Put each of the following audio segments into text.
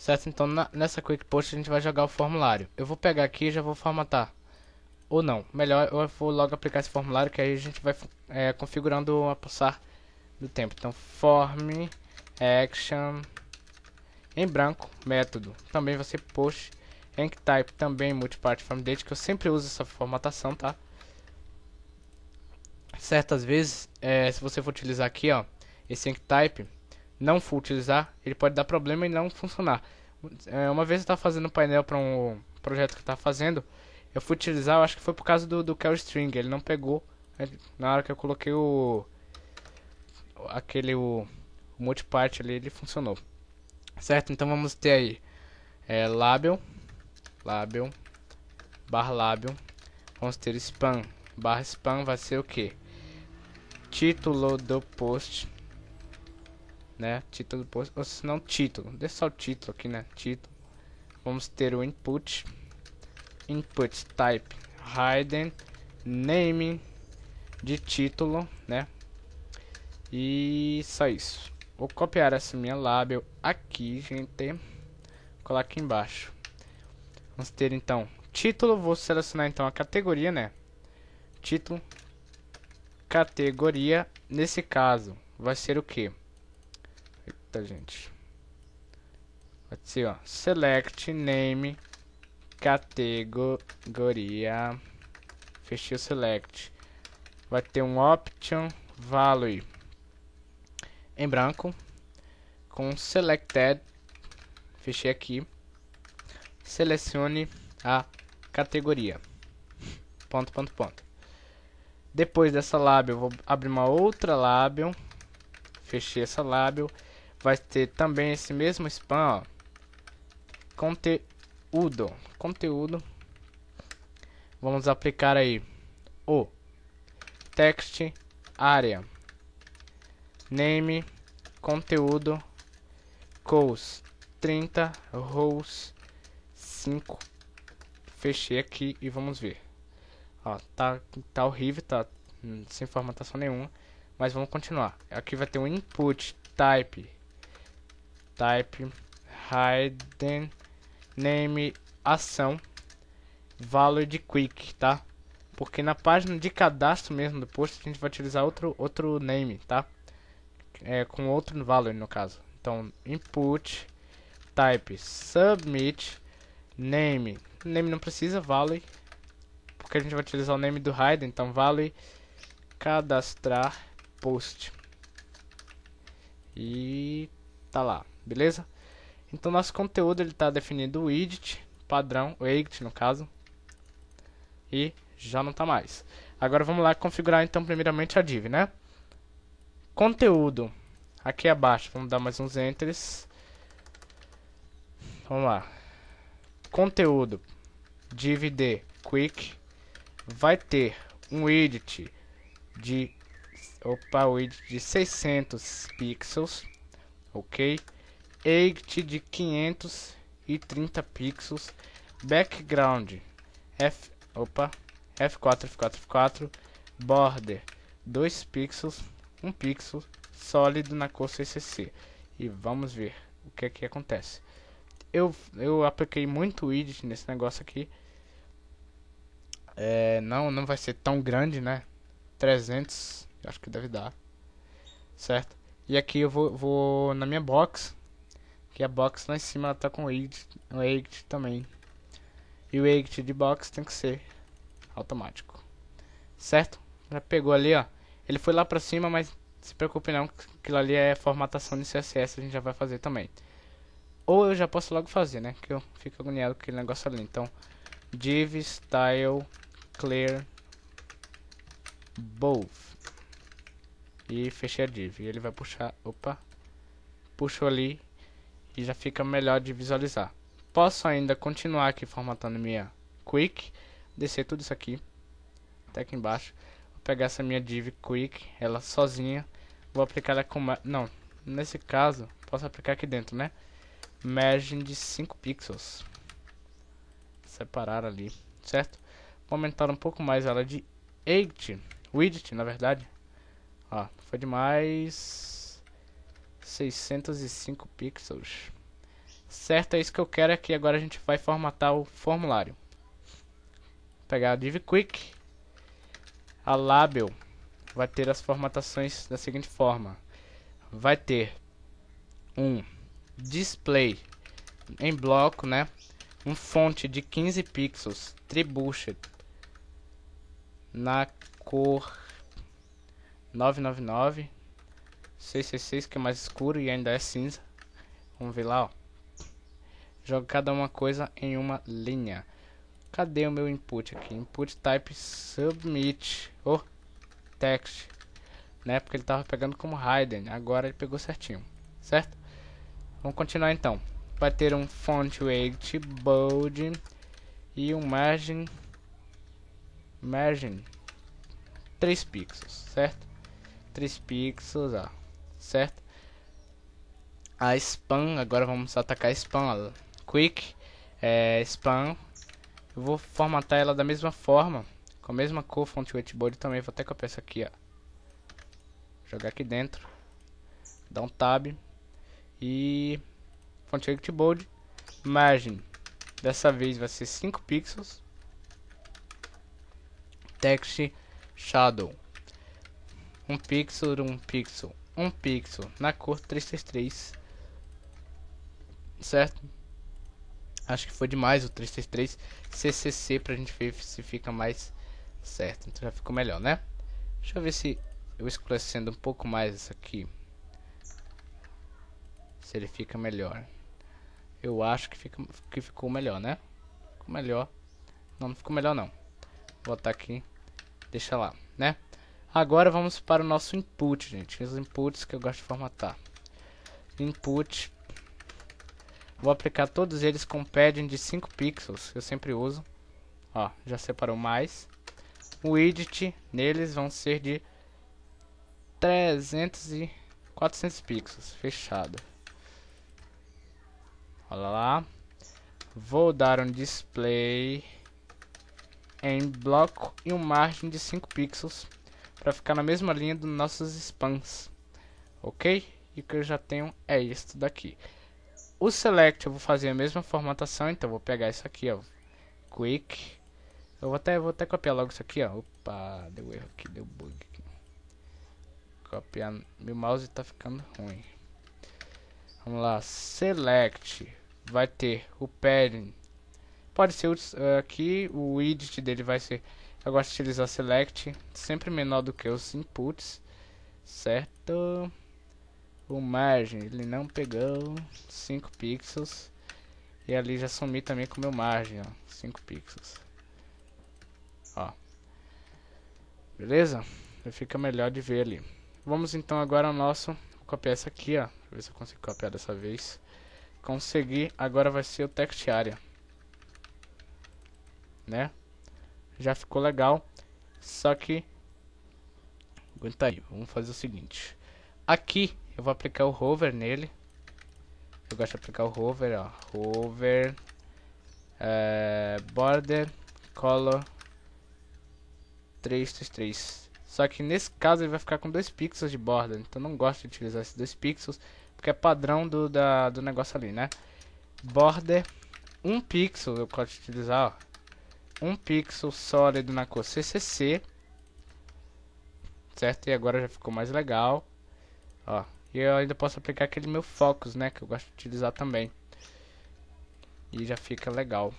Certo? Então na, nessa quick post a gente vai jogar o formulário. Eu vou pegar aqui e já vou formatar. Ou não, melhor eu vou logo aplicar esse formulário que aí a gente vai é, configurando a pulsar do tempo. Então form action em branco método. Também você post EncType também multipart form date que eu sempre uso essa formatação, tá? Certas vezes, é, se você for utilizar aqui, ó, esse EncType, não for utilizar, ele pode dar problema e não funcionar. É, uma vez eu estava fazendo um painel para um projeto que eu estava fazendo, eu fui utilizar, eu acho que foi por causa do, do Kel String, ele não pegou ele, na hora que eu coloquei o aquele o, o multipart ali, ele funcionou. Certo? Então vamos ter aí é, label label barra label vamos ter spam barra spam vai ser o que? Título do post né? Título, ou se não título, deixa só o título aqui, né? Título. Vamos ter o input, input type hidden, name de título, né? E só isso. Vou copiar essa minha label aqui, gente. Colar aqui embaixo. Vamos ter então título. Vou selecionar então a categoria, né? Título, categoria. Nesse caso, vai ser o que? tá, gente? Pode ser, ó. Select name categoria. Fechei o select. Vai ter um option value em branco com selected. Fechei aqui. Selecione a categoria. Ponto, ponto, ponto. Depois dessa label, vou abrir uma outra label. Fechei essa label vai ter também esse mesmo spam, ó, conteúdo, conteúdo, vamos aplicar aí o text área, name, conteúdo, cols 30, rows 5, fechei aqui e vamos ver. Ó, tá, tá horrível, tá hum, sem formatação nenhuma, mas vamos continuar. Aqui vai ter um input type type hidden name ação valid quick, tá? Porque na página de cadastro mesmo do post a gente vai utilizar outro outro name, tá? É, com outro valor no caso. Então input type submit name. Name não precisa vale. porque a gente vai utilizar o name do hidden, então vale cadastrar post. E tá lá beleza? Então nosso conteúdo ele está definido o edit, padrão, o edit no caso, e já não está mais. Agora vamos lá configurar então primeiramente a div, né? Conteúdo, aqui abaixo, vamos dar mais uns enters. Vamos lá. Conteúdo, div de quick, vai ter um edit de, opa, o edit de 600 pixels, ok? 8 de 530 pixels, background F, opa, F4, F4, F4, border 2 pixels, 1 pixel, sólido na cor CCC. E vamos ver o que é que acontece. Eu, eu apliquei muito widget nesse negócio aqui. É, não, não vai ser tão grande, né? 300, acho que deve dar. Certo? E aqui eu vou, vou na minha box que a box lá em cima ela tá com o exit, o também. E o exit de box tem que ser automático. Certo? Já pegou ali, ó. Ele foi lá pra cima, mas se preocupe não, que aquilo ali é formatação de CSS, a gente já vai fazer também. Ou eu já posso logo fazer, né? Que eu fico agoniado com aquele negócio ali. Então, div style clear both. E fechei a div. E ele vai puxar, opa, puxou ali e já fica melhor de visualizar. Posso ainda continuar aqui formatando minha Quick, descer tudo isso aqui, até aqui embaixo. Vou pegar essa minha div Quick, ela sozinha, vou aplicar ela com... Não, nesse caso, posso aplicar aqui dentro, né? Margem de 5 pixels. Separar ali, certo? Vou aumentar um pouco mais ela de 8, widget, na verdade. Ó, foi demais... 605 pixels. Certo, é isso que eu quero aqui. É agora a gente vai formatar o formulário. Vou pegar a div quick. A label vai ter as formatações da seguinte forma. Vai ter um display em bloco, né? Um fonte de 15 pixels, tribuchet, na cor 999 666 que é mais escuro e ainda é cinza. Vamos ver lá, ó. Jogo cada uma coisa em uma linha. Cadê o meu input aqui? Input type submit. Oh, text. né? Porque ele tava pegando como hidden, agora ele pegou certinho, certo? Vamos continuar então. Vai ter um font weight bold e um margin margin 3 pixels, certo? 3 pixels, ó certo? A spam, agora vamos atacar a spam. Quick, é, spam. Eu vou formatar ela da mesma forma, com a mesma cor, fonte weight bold também. Vou até copiar essa aqui, ó. Jogar aqui dentro. Dar um tab. E... Fonte weight bold. Margem. Dessa vez vai ser 5 pixels. Text Shadow. 1 um pixel, 1 um pixel um pixel na cor 333, certo? Acho que foi demais o 333 CCC pra gente ver se fica mais certo. Então já ficou melhor, né? Deixa eu ver se eu escurecendo um pouco mais isso aqui. Se ele fica melhor. Eu acho que, fica, que ficou melhor, né? Ficou melhor. Não, não ficou melhor não. Vou botar aqui. Deixa lá, né? Agora vamos para o nosso input, gente. Os inputs que eu gosto de formatar. Input. Vou aplicar todos eles com padding de 5 pixels. Eu sempre uso. Ó, já separou mais. O edit neles vão ser de 300 e 400 pixels. Fechado. Olha lá. Vou dar um display em bloco e um margem de 5 pixels para ficar na mesma linha dos nossos spans, ok? E o que eu já tenho é isto daqui. O select eu vou fazer a mesma formatação, então vou pegar isso aqui, ó, quick. Eu vou até, vou até copiar logo isso aqui, ó. Opa, deu erro aqui, deu bug aqui. Copiar, meu mouse tá ficando ruim. Vamos lá, select, vai ter o padding. Pode ser uh, aqui, o edit dele vai ser eu gosto de utilizar select, sempre menor do que os inputs, certo? O margem, ele não pegou 5 pixels. E ali já sumi também com o meu margem, ó, 5 pixels. Ó. Beleza? Fica melhor de ver ali. Vamos então agora ao nosso... Vou copiar essa aqui, ó. Deixa eu ver se eu consigo copiar dessa vez. Consegui. Agora vai ser o text area. Né? Já ficou legal. Só que... Aguenta aí. Vamos fazer o seguinte. Aqui, eu vou aplicar o hover nele. Eu gosto de aplicar o hover, ó. Hover... É, eh, border... Color... 3, 3, 3. Só que nesse caso ele vai ficar com 2 pixels de border Então não gosto de utilizar esses 2 pixels. Porque é padrão do, da, do negócio ali, né? Border 1 um pixel eu posso utilizar, ó um pixel sólido na cor CCC, certo? E agora já ficou mais legal, ó. E eu ainda posso aplicar aquele meu focus, né, que eu gosto de utilizar também. E já fica legal.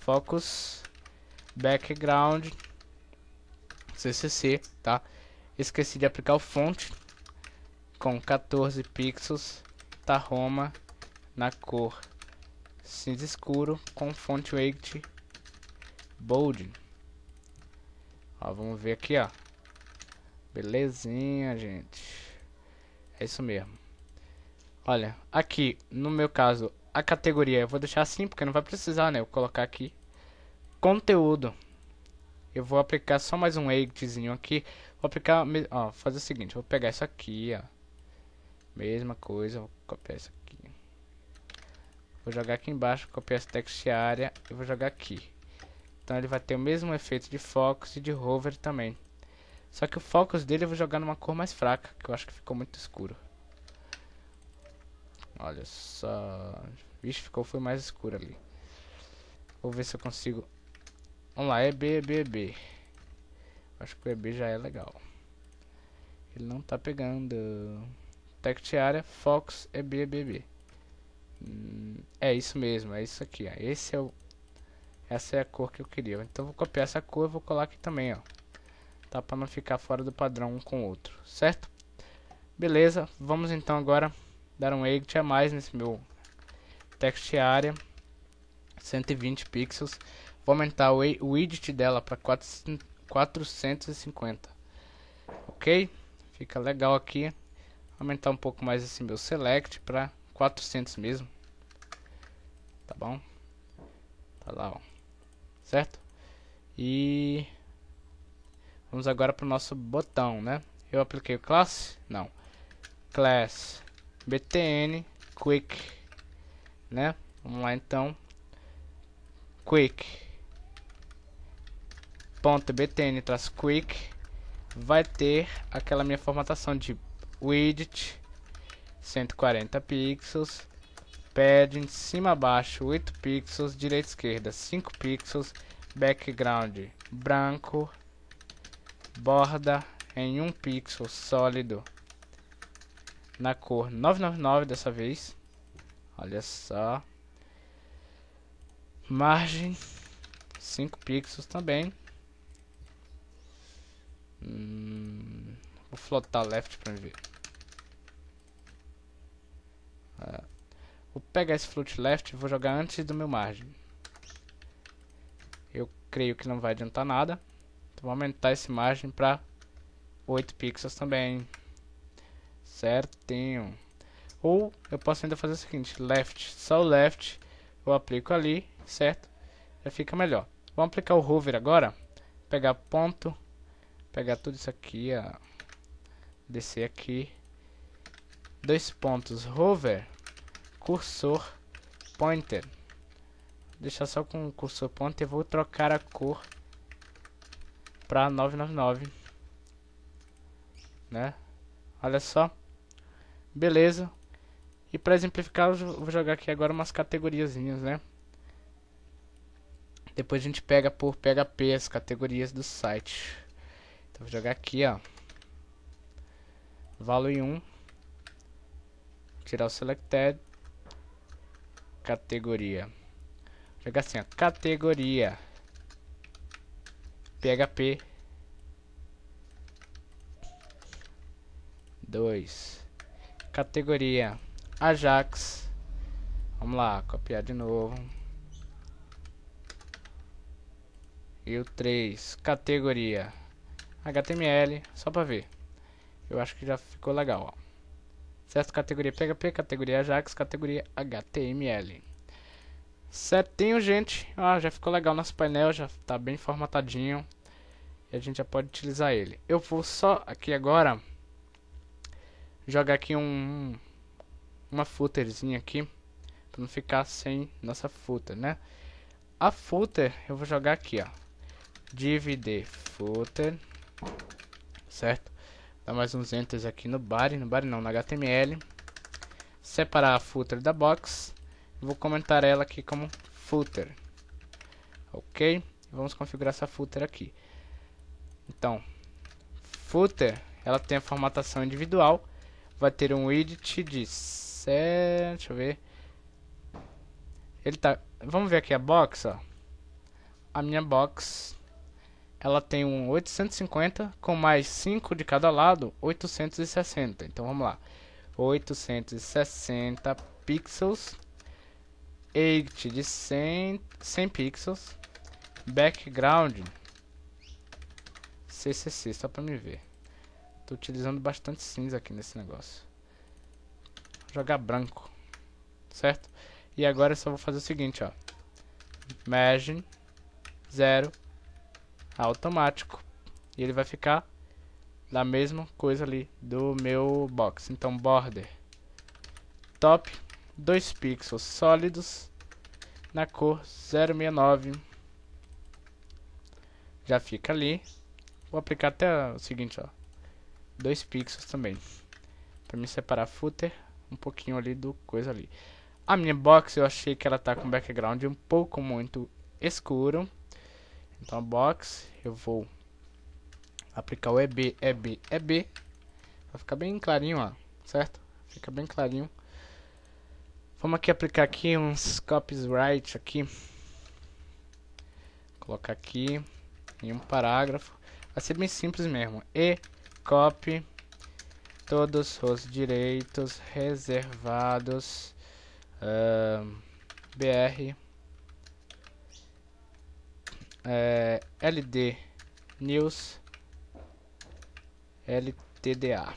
Focus, background, CCC, tá? Esqueci de aplicar o fonte com 14 pixels, tá Roma na cor cinza escuro com fonte weight Bold. Ó, vamos ver aqui, ó. Belezinha, gente. É isso mesmo. Olha, aqui, no meu caso, a categoria eu vou deixar assim, porque não vai precisar, né? Eu vou colocar aqui. Conteúdo. Eu vou aplicar só mais um editzinho aqui. Vou aplicar, ó, fazer o seguinte. Vou pegar isso aqui, ó. Mesma coisa, vou copiar isso aqui. Vou jogar aqui embaixo, copiar essa text área e vou jogar aqui. Então ele vai ter o mesmo efeito de focus e de hover também. Só que o focus dele eu vou jogar numa cor mais fraca, que eu acho que ficou muito escuro. Olha só. Vixe, ficou foi mais escuro ali. Vou ver se eu consigo. Vamos lá, EB, EB, EB. Acho que o EB já é legal. Ele não tá pegando. Tect Area, Fox, EB, EB, EB. Hum, é isso mesmo, é isso aqui. Ó. Esse é o essa é a cor que eu queria. Então vou copiar essa cor e vou colar aqui também, ó. Tá? Para não ficar fora do padrão um com o outro, certo? Beleza, vamos então agora dar um edit a mais nesse meu text area. 120 pixels. Vou aumentar o edit dela para 450. Ok? Fica legal aqui. Aumentar um pouco mais esse meu select para 400 mesmo. Tá bom? Tá lá, ó certo? E vamos agora para o nosso botão, né? Eu apliquei classe? Não. Class btn quick, né? Vamos lá então. Quick ponto btn traço quick vai ter aquela minha formatação de widget 140 pixels pad em cima abaixo 8 pixels, direita esquerda, 5 pixels, background branco, borda em 1 pixel sólido, na cor 999 dessa vez, olha só, margem 5 pixels também, hum, vou flotar left pra ver. Uh, Vou pegar esse float left e vou jogar antes do meu margem. Eu creio que não vai adiantar nada. Então vou aumentar esse margem para 8 pixels também. Certinho. Ou eu posso ainda fazer o seguinte, left, só o left, eu aplico ali, certo? Já fica melhor. Vamos aplicar o hover agora. Pegar ponto, pegar tudo isso aqui, ó. descer aqui. Dois pontos, hover cursor pointer. Vou deixar só com o cursor pointer. Vou trocar a cor para 999. Né? Olha só. Beleza. E para exemplificar, eu vou jogar aqui agora umas categoriazinhas, né? Depois a gente pega por PHP as categorias do site. Então vou jogar aqui, ó. Value 1. Tirar o selected. Categoria. Jogar assim, ó, categoria. PHP. 2. Categoria Ajax. Vamos lá, copiar de novo. E o 3, categoria HTML, só para ver. Eu acho que já ficou legal, ó. Certo? Categoria PHP, categoria Ajax, categoria HTML. Certinho, gente. Ah, já ficou legal nosso painel, já está bem formatadinho. E a gente já pode utilizar ele. Eu vou só aqui agora jogar aqui um uma footerzinha aqui para não ficar sem nossa footer, né? A footer eu vou jogar aqui, ó. Dividir footer, certo? Dá mais uns enters aqui no body, no body não, na HTML. Separar a footer da box. Vou comentar ela aqui como footer. Ok? Vamos configurar essa footer aqui. Então, footer, ela tem a formatação individual. Vai ter um width de set deixa eu ver. Ele tá, vamos ver aqui a box, ó. A minha box ela tem um 850 com mais 5 de cada lado, 860. Então vamos lá. 860 pixels, 8 de 100, 100 pixels, background CCC, só para me ver. Tô utilizando bastante cinza aqui nesse negócio. Vou jogar branco, certo? E agora eu só vou fazer o seguinte, ó. Margin 0 automático. E ele vai ficar da mesma coisa ali do meu box. Então, border top, 2 pixels sólidos na cor 069. Já fica ali. Vou aplicar até o seguinte, ó. 2 pixels também. Para me separar footer um pouquinho ali do coisa ali. A minha box eu achei que ela tá com background um pouco muito escuro. Então, a box, eu vou aplicar o EB, EB, EB. Vai ficar bem clarinho, ó, certo? Fica bem clarinho. Vamos aqui aplicar aqui uns copyright aqui. Colocar aqui em um parágrafo. Vai ser bem simples mesmo. E copy todos os direitos reservados uh, BR é, LD News LTDA.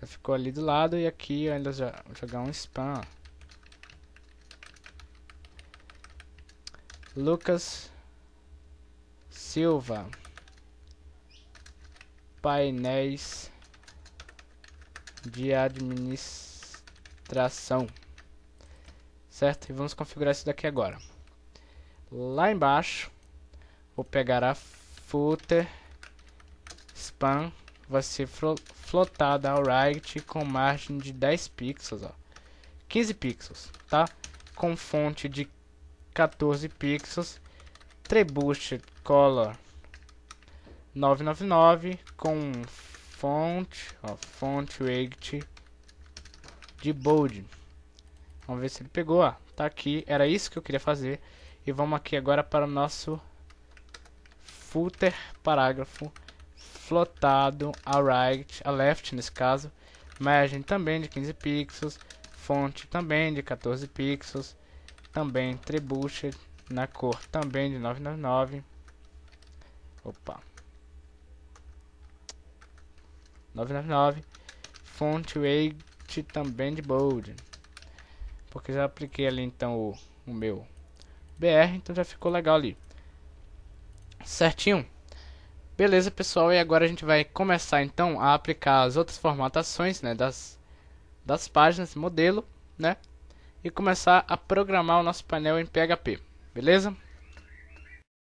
Já ficou ali do lado e aqui eu ainda já vou jogar um spam. Lucas Silva Painéis de administração certo? E vamos configurar isso daqui agora lá embaixo. Vou pegar a footer span. Vai ser flotada ao right com margem de 10 pixels. Ó. 15 pixels, tá? Com fonte de 14 pixels. Trebuchet color 999 com fonte, ó, fonte weight de bold. Vamos ver se ele pegou, ó. Tá aqui, era isso que eu queria fazer. E vamos aqui agora para o nosso footer parágrafo flotado a right, a left nesse caso, margem também de 15 pixels, fonte também de 14 pixels, também trebuchet na cor também de 999. Opa. 999 font weight também de bold porque já apliquei ali então o, o meu br, então já ficou legal ali. Certinho? Beleza, pessoal, e agora a gente vai começar então a aplicar as outras formatações, né, das das páginas modelo, né? E começar a programar o nosso painel em PHP. Beleza?